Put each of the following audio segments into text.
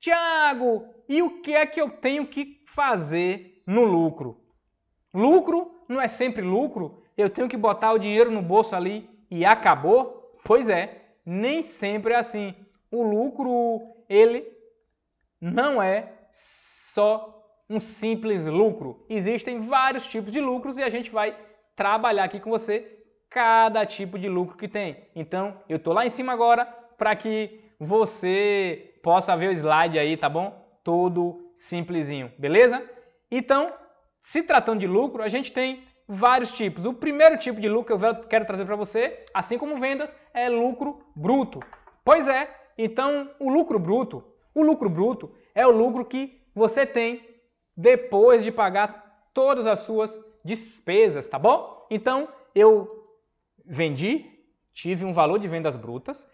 Tiago, e o que é que eu tenho que fazer no lucro? Lucro não é sempre lucro? Eu tenho que botar o dinheiro no bolso ali e acabou? Pois é, nem sempre é assim. O lucro, ele não é só um simples lucro. Existem vários tipos de lucros e a gente vai trabalhar aqui com você cada tipo de lucro que tem. Então, eu estou lá em cima agora para que você possa ver o slide aí, tá bom? Todo simplesinho, beleza? Então, se tratando de lucro, a gente tem vários tipos. O primeiro tipo de lucro que eu quero trazer para você, assim como vendas, é lucro bruto. Pois é, então o lucro bruto, o lucro bruto é o lucro que você tem depois de pagar todas as suas despesas, tá bom? Então eu vendi, tive um valor de vendas brutas,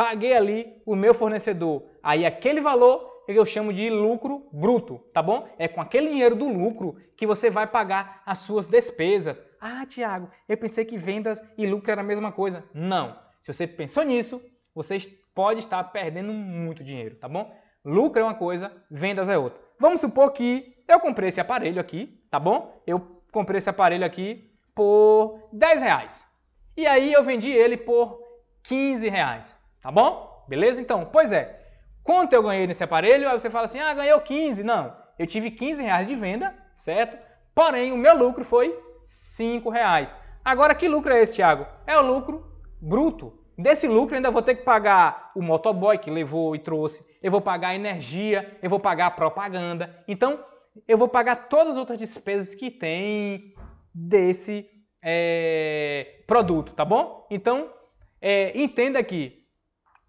paguei ali o meu fornecedor. Aí aquele valor eu chamo de lucro bruto, tá bom? É com aquele dinheiro do lucro que você vai pagar as suas despesas. Ah, Tiago, eu pensei que vendas e lucro era a mesma coisa. Não. Se você pensou nisso, você pode estar perdendo muito dinheiro, tá bom? Lucro é uma coisa, vendas é outra. Vamos supor que eu comprei esse aparelho aqui, tá bom? Eu comprei esse aparelho aqui por 10 reais. E aí eu vendi ele por 15 reais. Tá bom? Beleza? Então, pois é. Quanto eu ganhei nesse aparelho? Aí você fala assim, ah, ganhei 15. Não, eu tive 15 reais de venda, certo? Porém, o meu lucro foi 5 reais. Agora, que lucro é esse, Thiago? É o lucro bruto. Desse lucro, ainda vou ter que pagar o motoboy que levou e trouxe, eu vou pagar a energia, eu vou pagar a propaganda. Então, eu vou pagar todas as outras despesas que tem desse é, produto, tá bom? Então, é, entenda que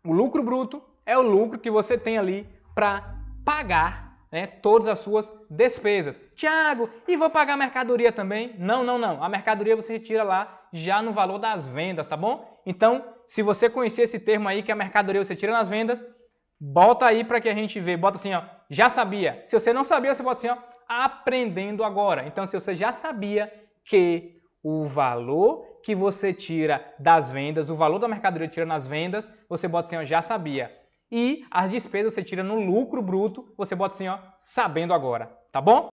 o lucro bruto é o lucro que você tem ali para pagar né, todas as suas despesas. Tiago, e vou pagar a mercadoria também? Não, não, não. A mercadoria você retira lá já no valor das vendas, tá bom? Então, se você conhecer esse termo aí, que a mercadoria você tira nas vendas, bota aí para que a gente vê. Bota assim, ó, já sabia. Se você não sabia, você bota assim, ó, aprendendo agora. Então, se você já sabia que o valor que você tira das vendas, o valor da mercadoria tira nas vendas, você bota assim, ó, já sabia. E as despesas você tira no lucro bruto, você bota assim, ó, sabendo agora, tá bom?